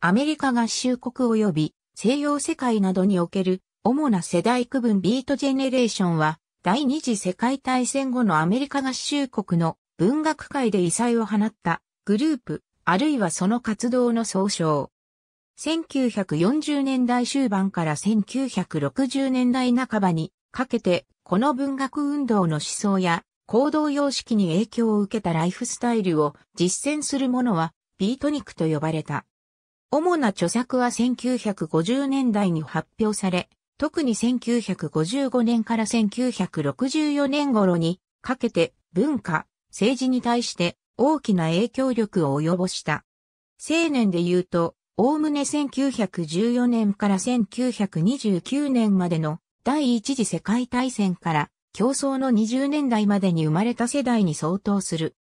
アメリカ合衆国及び西洋世界などにおける主な世代区分ビートジェネレーションは第二次世界大戦後のアメリカ合衆国の文学界で異彩を放ったグループ、あるいはその活動の総称。1940年代終盤から1960年代半ばにかけて、この文学運動の思想や行動様式に影響を受けたライフスタイルを実践する者はビートニックと呼ばれた。主な著作は1950年代に発表され、特に1955年から1964年頃にかけて文化、政治に対して大きな影響力を及ぼした。青年で言うと、おおむね1914年から1929年までの第一次世界大戦から競争の20年代までに生まれた世代に相当する。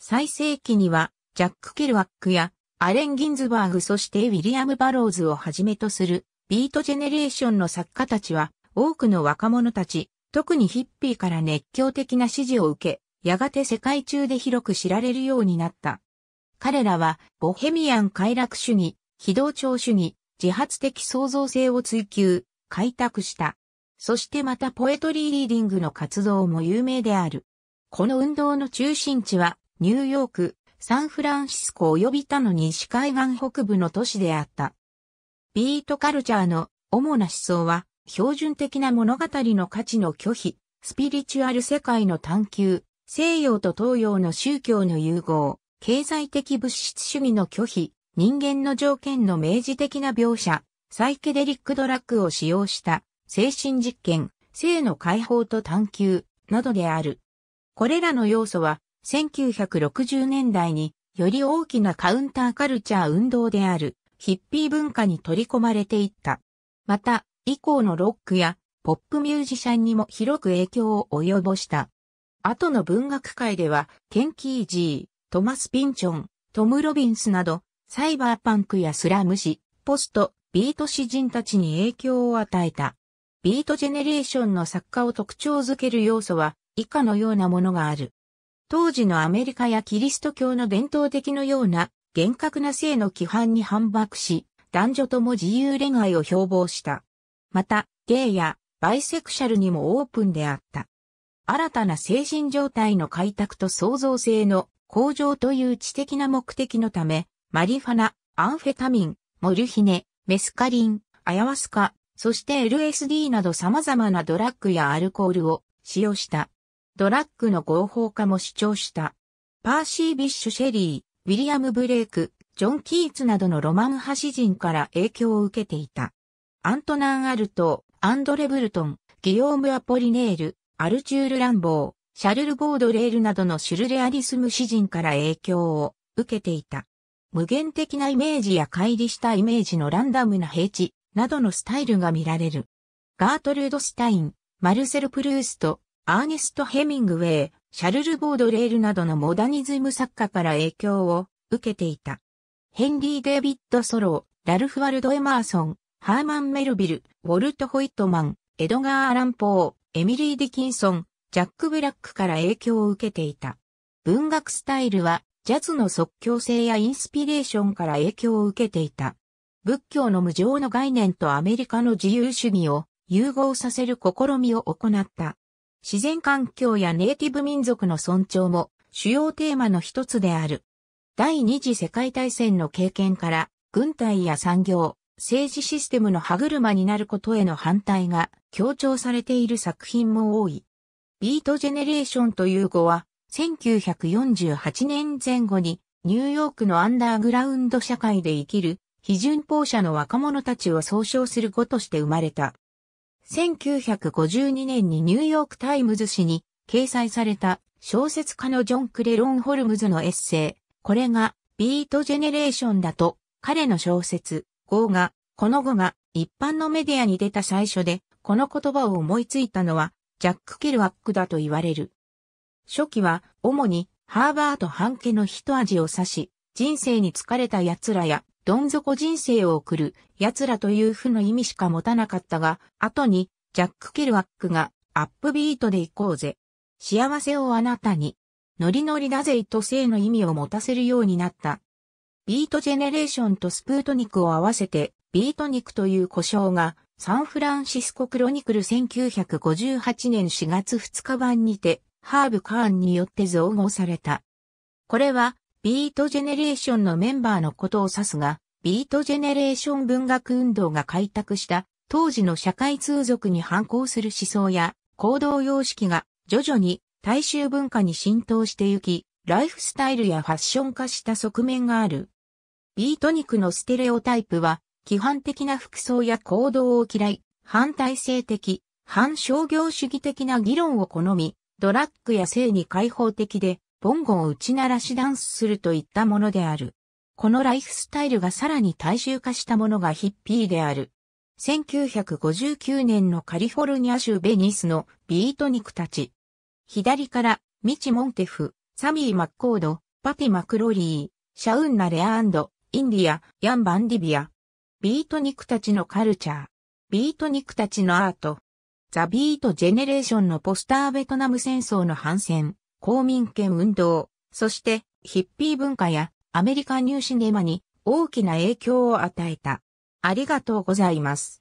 最盛期にはジャック・ケルワックやアレン・ギンズバーグそしてウィリアム・バローズをはじめとするビートジェネレーションの作家たちは多くの若者たち、特にヒッピーから熱狂的な支持を受け、やがて世界中で広く知られるようになった。彼らはボヘミアン快楽主義、非同調主義、自発的創造性を追求、開拓した。そしてまたポエトリーリーディングの活動も有名である。この運動の中心地はニューヨーク、サンフランシスコ及び他の西海岸北部の都市であった。ビートカルチャーの主な思想は、標準的な物語の価値の拒否、スピリチュアル世界の探求、西洋と東洋の宗教の融合、経済的物質主義の拒否、人間の条件の明示的な描写、サイケデリックドラッグを使用した精神実験、性の解放と探求などである。これらの要素は1960年代により大きなカウンターカルチャー運動であるヒッピー文化に取り込まれていった。また、以降のロックやポップミュージシャンにも広く影響を及ぼした。後の文学界では、ケンキー・ジー、トマス・ピンチョン、トム・ロビンスなど、サイバーパンクやスラム誌、ポスト、ビート詩人たちに影響を与えた。ビートジェネレーションの作家を特徴づける要素は以下のようなものがある。当時のアメリカやキリスト教の伝統的のような厳格な性の規範に反駁し、男女とも自由恋愛を標榜した。また、ゲイやバイセクシャルにもオープンであった。新たな精神状態の開拓と創造性の向上という知的な目的のため、マリファナ、アンフェタミン、モルヒネ、メスカリン、アヤワスカ、そして LSD など様々なドラッグやアルコールを使用した。ドラッグの合法化も主張した。パーシー・ビッシュ・シェリー、ウィリアム・ブレイク、ジョン・キーツなどのロマン派詩人から影響を受けていた。アントナン・アルト、アンドレ・ブルトン、ギヨーム・アポリネール、アルチュール・ランボー、シャルル・ボードレールなどのシュルレアリスム詩人から影響を受けていた。無限的なイメージや乖離したイメージのランダムな平地などのスタイルが見られる。ガートルード・スタイン、マルセル・プルースト、アーネスト・ヘミングウェイ、シャルル・ボードレールなどのモダニズム作家から影響を受けていた。ヘンリー・デービッド・ソロー、ラルフ・ワルド・エマーソン、ハーマン・メルビル、ウォルト・ホイットマン、エドガー・アラン・ポー、エミリー・ディキンソン、ジャック・ブラックから影響を受けていた。文学スタイルは、ジャズの即興性やインスピレーションから影響を受けていた。仏教の無常の概念とアメリカの自由主義を融合させる試みを行った。自然環境やネイティブ民族の尊重も主要テーマの一つである。第二次世界大戦の経験から、軍隊や産業、政治システムの歯車になることへの反対が強調されている作品も多い。ビートジェネレーションという語は、1948年前後にニューヨークのアンダーグラウンド社会で生きる非順法者の若者たちを総称する語として生まれた。1952年にニューヨークタイムズ誌に掲載された小説家のジョン・クレロン・ホルムズのエッセイ。これがビートジェネレーションだと彼の小説、号が、この語が一般のメディアに出た最初で、この言葉を思いついたのはジャック・ケルワックだと言われる。初期は主にハーバーとハンケの一味を指し、人生に疲れた奴らやどん底人生を送る奴らという負の意味しか持たなかったが、後にジャック・ケルワックがアップビートで行こうぜ。幸せをあなたに、ノリノリだぜと性の意味を持たせるようになった。ビートジェネレーションとスプートニクを合わせて、ビートニクという呼称が、サンフランシスコクロニクル1958年4月2日版にて、ハーブ・カーンによって造語された。これは、ビートジェネレーションのメンバーのことを指すが、ビートジェネレーション文学運動が開拓した当時の社会通俗に反抗する思想や行動様式が徐々に大衆文化に浸透してゆき、ライフスタイルやファッション化した側面がある。ビート肉のステレオタイプは、規範的な服装や行動を嫌い、反体制的、反商業主義的な議論を好み、ドラッグや性に開放的で、ボンゴを打ち鳴らしダンスするといったものである。このライフスタイルがさらに大衆化したものがヒッピーである。1959年のカリフォルニア州ベニスのビートニクたち。左から、ミチ・モンテフ、サミー・マッコード、パティ・マクロリー、シャウンナ・レアインディア、ヤン・バンディビア。ビートニクたちのカルチャー。ビートニクたちのアート。ザ・ビート・ジェネレーションのポスターベトナム戦争の反戦。公民権運動、そしてヒッピー文化やアメリカニューシネマに大きな影響を与えた。ありがとうございます。